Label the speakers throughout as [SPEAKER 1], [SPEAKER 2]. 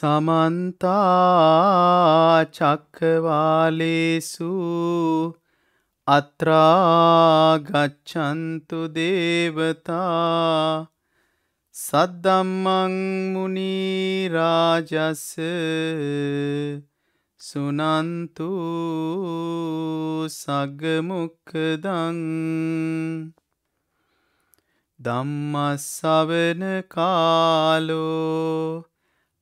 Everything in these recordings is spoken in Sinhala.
[SPEAKER 1] සමන්තා චක්කවාලේසු අත්‍රාගච්චන්තු දේවතා සද්දම්මං මුනිරාජස සුනන්තු සගමුක්කදං දම්මස්සවන කාලෝ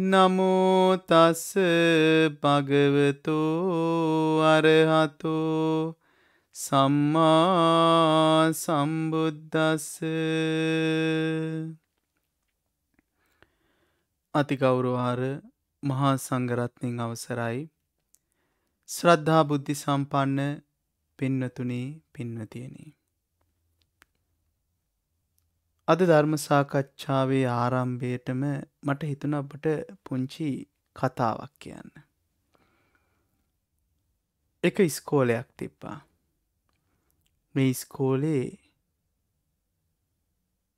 [SPEAKER 1] නමෝතස්ස භගවතෝ අරහතෝ සම්මා සම්බුද්දස්ස අතිගෞරවාර මහා සංගරත්නින් අවසරයි ශ්‍රද්ධා බුද්ධි සම්පන්න පින්නතුනේ පින්නතියනේ අද ධර්ම සාකච්ඡාවේ ආරම්භයටම මට හිතුන අපට පුංචි කතාවක් කියන්න. එක ඉස්කෝලයක් තිබ්බා. මේ ඉස්කෝලේ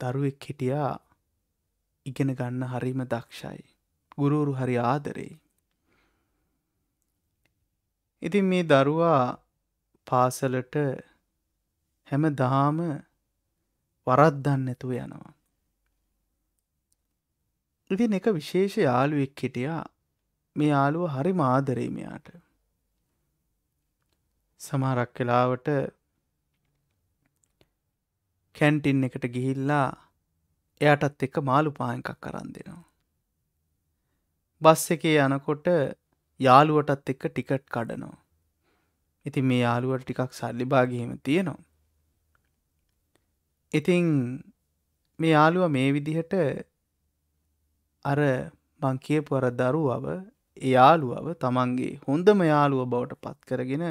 [SPEAKER 1] දරුවෙක් හිටියා ඉගෙන ගන්න හරිම දක්ෂයි. ගුරුවරු හරි ආදරෙයි. ඉතින් මේ දරුවා පාසලට හැම දාම වරද්දන්න නැතුව යනවා. ඉතින් එක විශේෂ යාළුවෙක් හිටියා මේ යාළුව හරි මාදරේ මෙයාට. සමහරක් වෙලාවට කැන්ටින් එකට ගිහිල්ලා එයාටත් එක මාළු පායකක් අරන් දෙනවා. බස් එකේ යනකොට යාළුවටත් එක්ක ටිකට් කඩනවා. ඉතින් මේ යාළුවට ටිකක් සල්ලි භාගහෙම තියෙනවා. ඉතින් මේ යාළුව මේ විදිහට අර මං කියපු අර දරුවව යාළුවව තමන්ගේ හොඳම යාළුව බවට පත් කරගෙන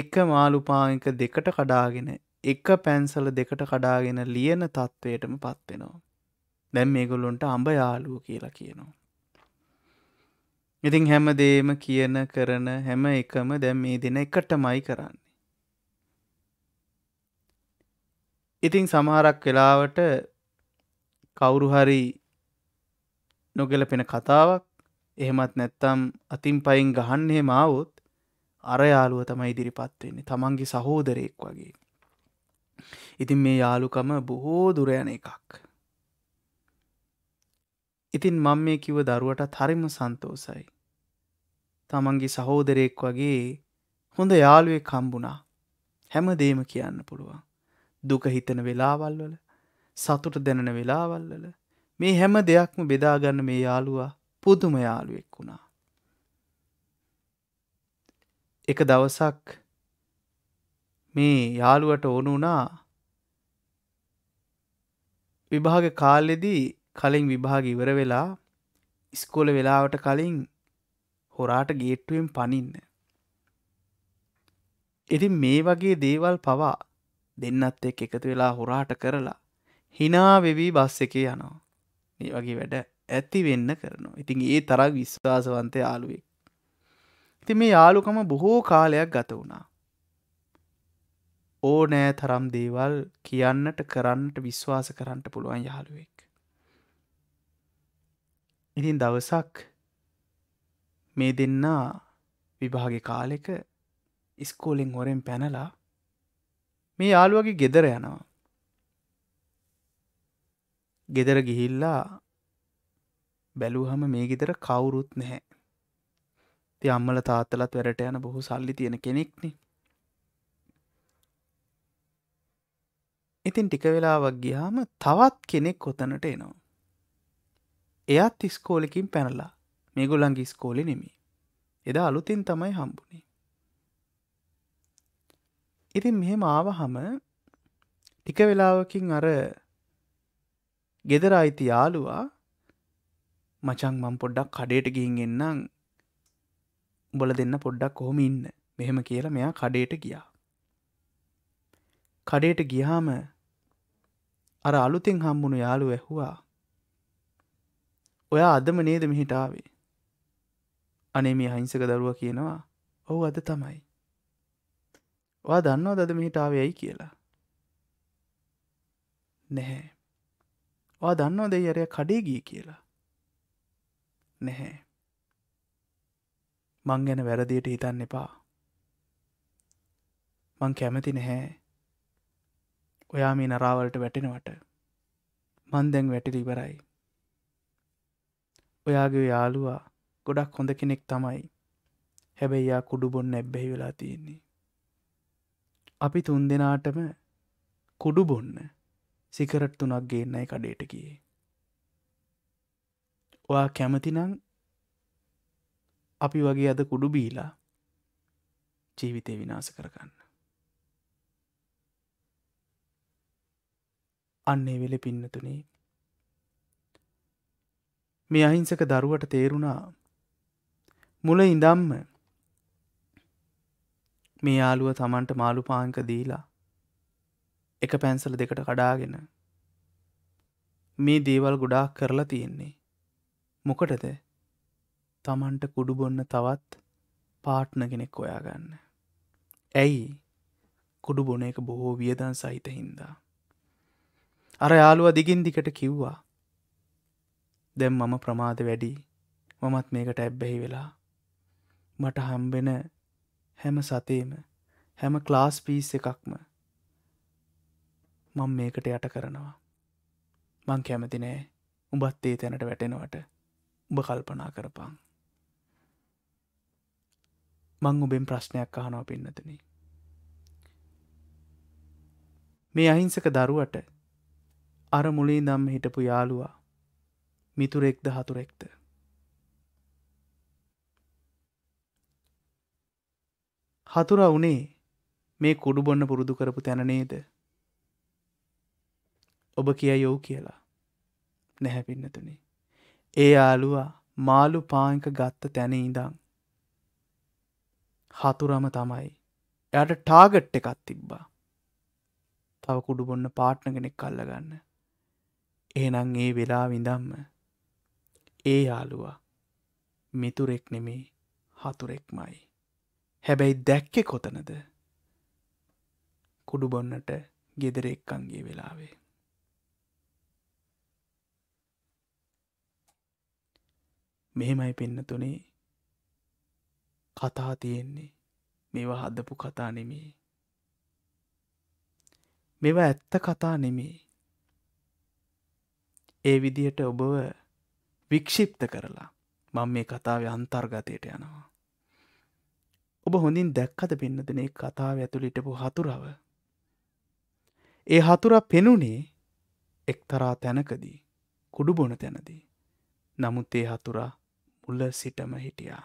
[SPEAKER 1] එක මාළුපාංක දෙකට කඩාගෙන එක පැන්සල දෙකට කඩාගෙන ලියන තත්ත්වයටම පත්වෙනවා. දැම් මේගොල්ලොන්ට අඹ යාලුව කියලා කියනවා. ඉතින් හැම දේම කියන කරන හැම එකම දැම් මේ දෙන එකටමයි කරන්න. ඉතින් සමහරක් වෙලාවට කවුරු හරි නොගැලපෙන කතාවක් එහෙමත් නැත්තම් අතින් පයින් ගහන්නේ මාවොත් අර යාළුව තමයි ඉදිරිපත් වෙන්නේ තමන්ගේ සහෝදරයෙක් වගේ. ඉතින් මේ යාළුකම බොහෝ දුර යන එකක්. ඉතින් මම මේ කිව්ව දරුවටත් හරිම සන්තෝසයි. තමන්ගේ සහෝදරයෙක් වගේ හොඳ යාළුවෙක් හම්බුණා. හැම දේම කියන්න පුළුවන්. දුක හිතන වෙලාවල්වල සතුට දැනෙන වෙලාවල්වල මේ හැම දෙයක්ම බෙදාගන්න මේ යාළුවා පුදුම යාළුවෙක් වුණා. එක දවසක් මේ යාළුවට ඕනු වුණා විභාග කාලෙදී කලින් විභාග ඉවර වෙලා ඉස්කෝල වෙලාවට කලින් හොරාට ගේට්ටුවෙන් පනින්න. ඉතින් මේ වගේ දේවල් පවා දෙන්නත් එක් එකතු වෙලා හොරාට කරලා හිනාවෙවී බස් එකේ යනවා මේ වගේ වැඩ ඇති වෙන්න කරනවා ඉතින් ඒ තරක් විශ්වාසවන්තය යාළුවෙක් ඉති මේ යාළුකම බොහෝ කාලයක් ගත වුණා ඕනෑ තරම් දේවල් කියන්නට කරන්නට විශ්වාස කරන්නට පුළුවන් යාළුවෙක් ඉතින් දවසක් මේ දෙන්නා විභාග කාලෙක ඉස්කෝලෙන් හොරෙන් පැනලා මේ යාළුවගේ ගෙදර යනවා. ගෙදර ගිහිල්ලා බැලූහම මේ ගෙදර කවුරුත් නැහැ. ති අම්මල තාත්තලත් වැරට යන බොහෝ සල්ලි තියෙන කෙනෙක්න. ඉතින් ටික වෙලාවක් ගියාම තවත් කෙනෙක් කොතනට එනවා. එයත් ඉස්කෝලිකින් පැනලා මේගොල්ලන්ගේ ස්කෝලි නෙමි. එදා අලුතින් තමයි හම්බුණේ. ඉතින් මෙහෙම ආවහම ටික වෙලාවකින් අර ගෙදර අයිති යාලුවා මචං මම් පොඩ්ඩක් කඩේට ගිහින් එන්නම් උඹල දෙන්න පොඩ්ඩක් කොහොම ඉන්න මෙහෙම කියලා මෙයා කඩේට ගියා. කඩේට ගියාම අර අලුතින් හම්බුණු යාළු ඇහුවා ඔයා අදම නේද මිහිටාවේ අනේ මේ හංසක දරුව කියනවා ඔහු අද තමයි වා දන්නව දද මෙහිටාව යැයි කියලා නැහැ වා දන්නව දෙයි අරය කඩේ ගී කියලා නැහැ මං ගැන වැරදියට හිතන්න එපා මං කැමති නැහැ ඔයා මේ නරාවලට වැටෙනවට මන් දැන් වැටිලි ඉවරයි ඔයාගේ යාළුවා ගොඩක් හොඳ කෙනෙක් තමයි හැබැයියා කුඩු බොන්න එබ්බැහි වෙලා තියෙන්නේ අපි තුන් දෙනාටම කුඩු බොන්න සිකරට් තුනක් ගේන්නයි කඩේට ගියේ. ඔයා කැමතිනං අපි වගේ අද කුඩු බීලා ජීවිතය විනාස කරගන්න. අන්නේ වෙල පින්නතුනේ මේ අහිංසක දරුවට තේරුණා මුල ඉඳම්ම මේ යාළුව තමන්ට මාළු පාංක දීලා එක පැන්සල දෙකට කඩාගෙන මේ දේවල් ගොඩාක් කරලා තියෙන්නේ මොකටද තමන්ට කුඩු බොන්න තවත් පාට්න කෙනෙක් ඔයාගන්න ඇයි කුඩු බොන එක බොහෝ වියදන් සහිත හින්දා අර යාළුව දිගින් දිකට කිව්වා දැම් මම ප්‍රමාද වැඩි මමත් මේකට ඇබ්බැහි වෙලා මට හම්බෙන හැම සතේම හැම ක්ලාස් පීස් එකක්ම මං මේකට යට කරනවා මං කැමති නෑ උඹත් ඒ තැනට වැටෙනවට උඹ කල්පනා කරපාන් මං උබෙන් ප්‍රශ්නයක් අහනෝ පින්නතන මේ අහිංසක දරුවට අර මුලේ දම් හිටපු යාළුවා මිතුරෙක්ද හතුරෙක්ද හතුර වුණේ මේ කුඩු බොන්න පුරුදු කරපු තැන නේද ඔබ කිය යොව් කියලා නැහැපින්නතුනේ ඒ යාලුවා මාළු පාංක ගත්ත තැන ඉඳං හතුරම තමයි එයට ටාගට් එකත් තිබ්බා තව කුඩු බොන්න පාට්න කෙනෙක් කල්ලගන්න එහෙනම් ඒ වෙලා විඳම්ම ඒ යාලුවා මිතුරෙක් නෙමේ හතුරෙක්මයි හැබැයි දැක්කෙ කොතනද කුඩු බොන්නට ගෙදර එක්කන්ගේ වෙලාවේ. මෙහෙමයි පෙන්නතුනේ කතා තියෙන්නේ මේවා හදපු කතා නෙමේ. මෙවා ඇත්ත කතා නෙමේ. ඒ විදියට ඔබව වික්ෂිප්ත කරලා මං මේ කතාව අන්තර්ගතයට යනවා. ඔබ හොඳින් දැක්කද පෙන්නදන කතාව ඇතුළිටපු හතුරාව. ඒ හතුරා පෙනුනේ එක්තරා තැනකදී කුඩු බොන තැනදී. නමුත් ඒ හතුරා මුල සිටම හිටියා.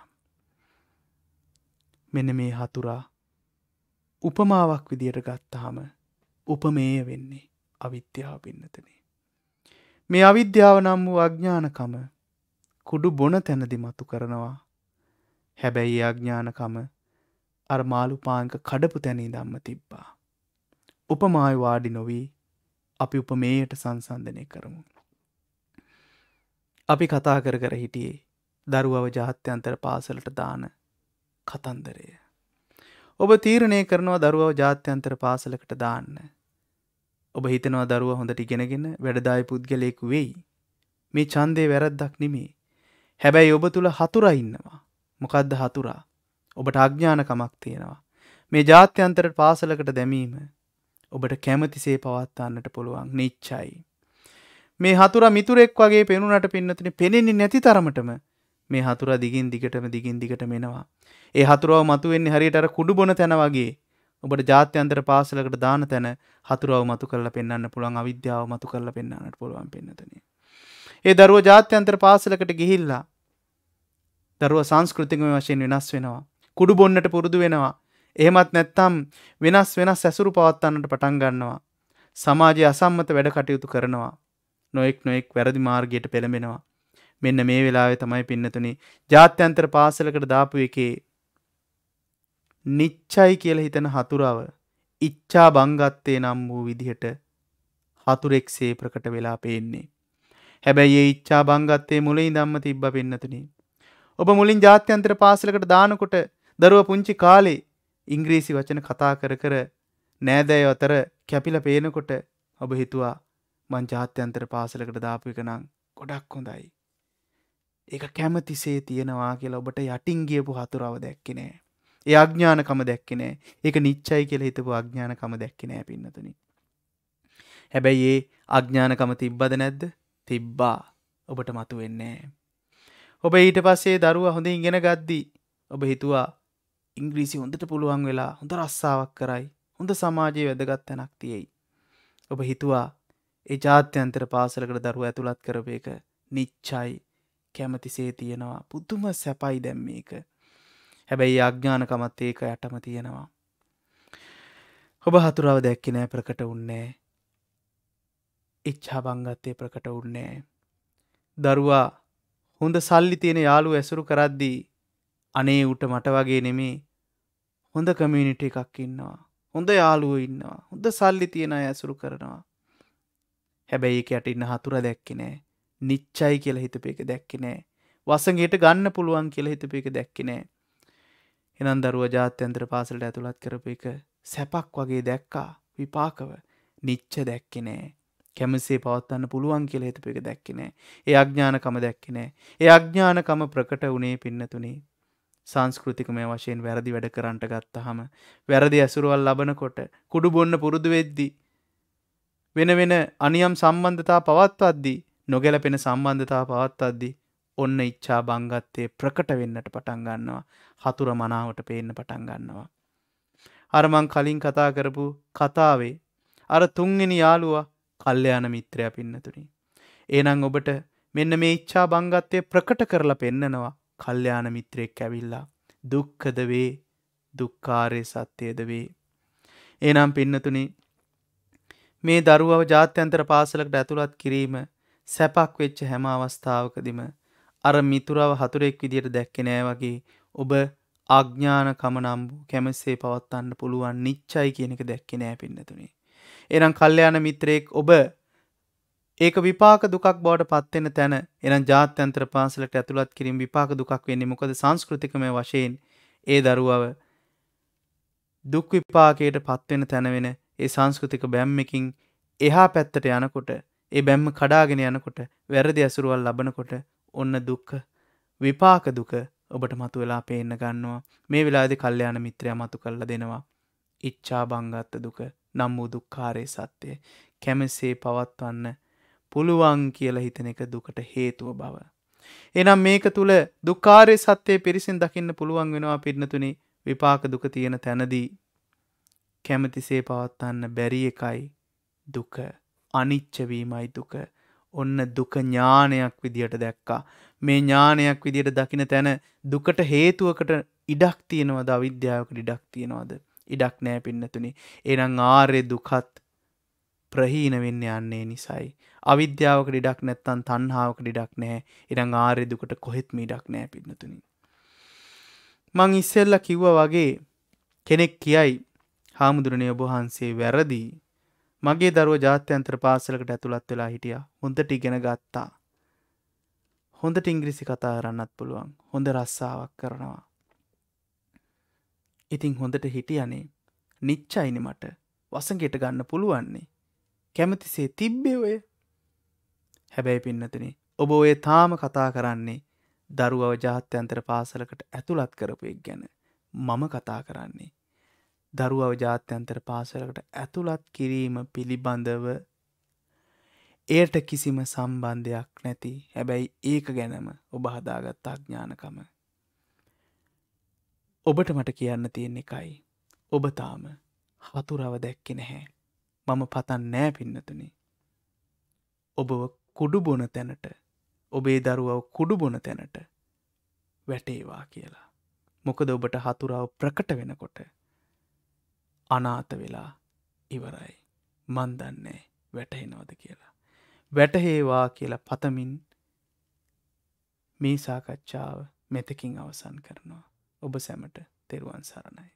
[SPEAKER 1] මෙන මේ හතුරා උපමාවක් විදියට ගත්තාම උපමේය වෙන්නේ අවිද්‍යාව පින්නතනේ. මේ අවිද්‍යාව නම් වූ අඥ්ඥානකම කුඩු බොන තැනදි මතු කරනවා හැබැයි අඥ්ඥානකම අර මාළුපාංක කඩපු තැනී දම්ම තිබ්බා. උපමාය වාඩි නොවී අපි උපමේයට සංසන්ධනය කරමු. අපි කතා කර කර හිටියේ දරුවව ජාත්‍යන්තර පාසලට දාන කතන්දරය. ඔබ තීරණය කරනවා දරුවව ජාත්‍යන්තර පාසලකට දාන්න. ඔබ හිතනවා දරුව හොඳට ඉගෙනගෙන වැඩදායි පුද්ගලයෙකු වෙයි. මේ චන්දය වැරද්දක් නෙමේ. හැබැයි ඔබ තුළ හතුරා ඉන්නවා. මොකද්ද හතුරා. ඔබට අඥ්ඥානකමක් තියෙනවා. මේ ජාත්‍යන්තරට පාසලකට දැමීම ඔබට කැමතිසේ පවත්වන්නට පුළුවන් නිච්චයි. මේ හතුර මිතුරෙක් වගේ පෙනුනට පින්නතින පෙනෙන්නේ නැති තරමටම මේ හතුර දිගින් දිගටම දිගින් දිගට මෙෙනවා. ඒ හතුරව මතුවෙන්නේ හරියටර කුඩු බොන තැන වගේ ඔබට ජාත්‍යන්තර පාසලකට දාන තැන හතුරව මතු කරල පෙන්න්න පුළුවන් අවිද්‍යාව මතු කරල පෙන්න්නට පුළුවන් පෙන්නතන. ඒ දරුව ජාත්‍යන්තර පාසලකට ගිහිල්ලා දරුව සංස්කෘතිකම වශයෙන් වෙනස් වෙනවා කුඩු බොන්නට පුරුදු වෙනවා. එහෙමත් නැත්තම් වෙනස් වෙනස් ඇසුරු පවත්වන්නට පටන් ගන්නවා. සමාජය අසම්මත වැඩ කටයුතු කරනවා. නොෙක් නොෙක් වැරදි මාර්ගයට පෙළඹෙනවා. මෙන්න මේ වෙලාවේ තමයි පින්නතුනි ජාත්‍යන්තර පාසලකට දාපු එකේ නිච්චයි කියල හිතන හතුරාව ඉච්චා බංගත්තේ නම් වූ විදිහට හතුරෙක් සේ ප්‍රකට වෙලා පේන්නේ. හැබැයි ඒ ඉච්චා බංගත්තේ මුලින් දම්ම තිබ්බ පෙන්නතුනි. ඔබ මුලින් ජාත්‍යන්ත්‍ර පාසලකට දානකොට දරුවා පුංචි කාලේ ඉංග්‍රීසි වචන කතා කර කර නෑදෑය අතර කැපිල පේනකොට ඔබ හිතුවා මං ජාත්‍යන්තර පාසලකට දාපු එක නම් ගොඩක් හොඳයි. ඒක කැමතිසේ තියෙනවා කියලා ඔබට යටින් ගියපු හතුරාව දැක්කනේ. ඒ අඥානකම දැක්කනේ. ඒක නිච්චයි කියලා හිතපු අඥානකම දැක්කනේ පින්නතුනි. හැබැයි ඒ අඥානකම තිබ්බද නැද්ද? තිබ්බා. ඔබට මතු වෙන්නේ. ඔබ ඊට පස්සේ දරුවා හොඳින් ඉගෙන ගද්දී ඔබ හිතුවා ඉංග්‍රීසි හොඳට පුළුවන් වෙලා හොඳ රස්සාාවක් කරයි හොඳ සමාජයේ වැදගත් තැනක් තියෙයි. ඔබ හිතුවා ඒ ජාත්‍යන්තර පාසලකට දරුව ඇතුළත් කරපේක නිච්චයි කැමතිසේ තියෙනවා පුදුම සැපයි දැම් මේක. හැබැයි අඥ්ඥානකමත් ඒක යටම තියෙනවා. ඔබ හතුරාව දැක්කනෑ ප්‍රකට උන්නේ. ඉච්චා බංගත්තය ප්‍රකට උන්නේ. දරුවා හොඳ සල්ලි තියෙන යාලු ඇසුරු කරද්දී අනේ උට මට වගේ නෙමේ හොඳ කමියනිට එකක් ඉන්නවා හොඳ යාලුවෝ ඉන්නවා හොඳ සල්ලි තියෙන අය ඇසුරු කරනවා හැබැයි ඒක යට ඉන්න හතුර දැක්කෙ නෑ නිච්චයි කියල හිතපේක දැක්කෙ නෑ වසගේට ගන්න පුළුවන් කියල හිතපේක දැක්කෙ නෑ එනන් දරුව ජාත්‍යන්ත්‍ර පාසලට ඇතුළත් කරප එක සැපක් වගේ දැක්කා විපාකව නිච්ච දැක්කෙ නෑ කැමසේ පවත්වන්න පුළුවන් කියල හිතපේක දැක්කෙ නෑ ඒ අඥානකම දැක්කෙ නෑ ඒ අඥානකම ප්‍රකට වනේ පින්නතුනේ සංස්කෘතිකමය වශයෙන් වැරදි වැඩ කරන්ට ගත්තහම වැරදි ඇසුරුවල් ලබනකොට කුඩු බොන්න පුරුදු වෙද්දී. වෙන වෙන අනියම් සම්බන්ධතා පවත්වද්දී නොගැලපෙන සම්බන්ධතා පවත්වද්දී ඔන්න ඉච්ඡා බංගත්තේ ප්‍රකට වෙන්නට පටන් ගන්නවා හතුර මනාවට පේන්න පටන් ගන්නවා. අරමං කලින් කතා කරපු කතාවේ අර තුන්ගෙන යාළුවා කල්්‍යයාන මිත්‍රය පින්නතුනි. ඒනං ඔබට මෙන්න මේ ඉච්ඡා බංගත්තය ප්‍රකට කරලා පෙන්නනවා කල්්‍යාන මිත්‍රයෙක් ඇවිල්ලා දුක්කද වේ දුක්කාරය සත්‍යයද වේ. ඒනම් පින්නතුනි මේ දරුවව ජාත්‍යන්තර පාසලකට ඇතුළත් කිරීම සැපක් වෙච්ච හැම අවස්ථාවකදිම අර මිතුරාව හතුරෙක් විදියට දැක්කෙනෑ වගේ ඔබ අඥ්ඥානකම නම්බු කැමසේ පවත්තන්න පුළුවන් නිච්චයි කියනක දැක්කෙනෑ පින්නතුනේ. එනම් කල්්‍යයාන මිත්‍රයෙක් ඔබ ඒක විපාක දුකක් බවට පත්වෙන තැන එන ජාත්‍යන්ත්‍ර පාසලට ඇතුළත් කිරින් විපාක දුකක් වෙන්නේ මොකද සංස්කෘතිකමය වශයෙන් ඒ දරුවව දුක් විපාකයට පත්වෙන තැනවෙන ඒ සංස්කෘතික බැම්මකින් එහා පැත්තට යනකොට ඒ බැම්ම කඩාගෙන යනකොට වැරදි ඇසුරුවල් ලබනකොට ඔන්න දුක්ක විපාක දුක ඔබට මතු වෙලා පේන්න ගන්නවා මේ වෙලාදි කල්්‍යයාන මිත්‍රය මතු කල්ල දෙනවා ඉච්චා බංගත්ත දුක නම් වූ දුක්කාරය සත්‍යය කැමසේ පවත්වන්න පුළුවන් කියල හිතන එක දුකට හේතුව බව. එනම් මේක තුළ දුකාරය සත්‍යය පිරිසින් දකින්න පුළුවන් වෙනවා පිරිනතුනි විපාක දුක තියෙන තැනදී. කැමතිසේ පවත්වන්න බැරි එකයි දුක අනිච්චවීමයි දුක ඔන්න දුක ඥානයක් විදියට දැක්කා. මේ ඥානයක් විදියට දකින තැන දුකට හේතුවකට ඉඩක් තියෙනවද අවිද්‍යාවකට ඉඩක් තියෙනවාද ඉඩක් නෑ පින්නතුනි එනම් ආර්ය දුකත් ප්‍රහීන වෙන්න යන්නේ නිසයි. අවිද්‍යාවක ඩක් නැත්තන් තන්හාාවක ඩක් නැහැ ඉරං ආරෙදුකට කොහෙත් මීඩක් නෑ පින්නතුනින්. මං ඉස්සෙල්ල කිව්ව වගේ කෙනෙක් කියයි හාමුදුරණය ඔබහන්සේ වැරදි මගේ දරුව ජාත්‍යන්ත්‍ර පාසලකට ඇතුළත් වෙලා හිටිය හොඳට ඉගෙන ගත්තා. හොඳට ඉංග්‍රිසි කතා කරන්නත් පුළුවන් හොඳ රස්සාාවක් කරනවා. ඉතිං හොඳට හිටියනේ නිච්චයිනි මට වසගේට ගන්න පුළුවන්නේ කැමතිසේ තිබ්බෙ ඔය හැබැයි පින්නතින ඔබ ඔය තාම කතා කරන්නේ දරුවව ජාත්‍යන්තර පාසලකට ඇතුළත් කරපුයක් ගැන මම කතා කරන්නේ. දරුවව ජාත්‍යන්තර පාසලකට ඇතුළත් කිරීම පිළිබඳව එයට කිසිම සම්බන්ධයක් නැති හැබැයි ඒක ගැනම ඔබ හදාගත් අඥානකම. ඔබට මට කියන්න තියෙන එකයි. ඔබ තාම හතුරව දැක්කෙ නැහැ. මම පතන් නෑ පින්නතුනි. ඔබව කුඩු බොන තැනට ඔබේ දරුවව කුඩු බොන තැනට වැටේවා කියලා. මොකද ඔබට හතුරාව ප්‍රකට වෙනකොට අනාත වෙලා ඉවරයි මන්දන්නේ වැටහෙනවද කියලා. වැටහේවා කියලා පතමින් මේ සාකච්ඡාව මෙතකින් අවසන් කරනවා. ඔබ සැමට තෙරුවන් සරණයි.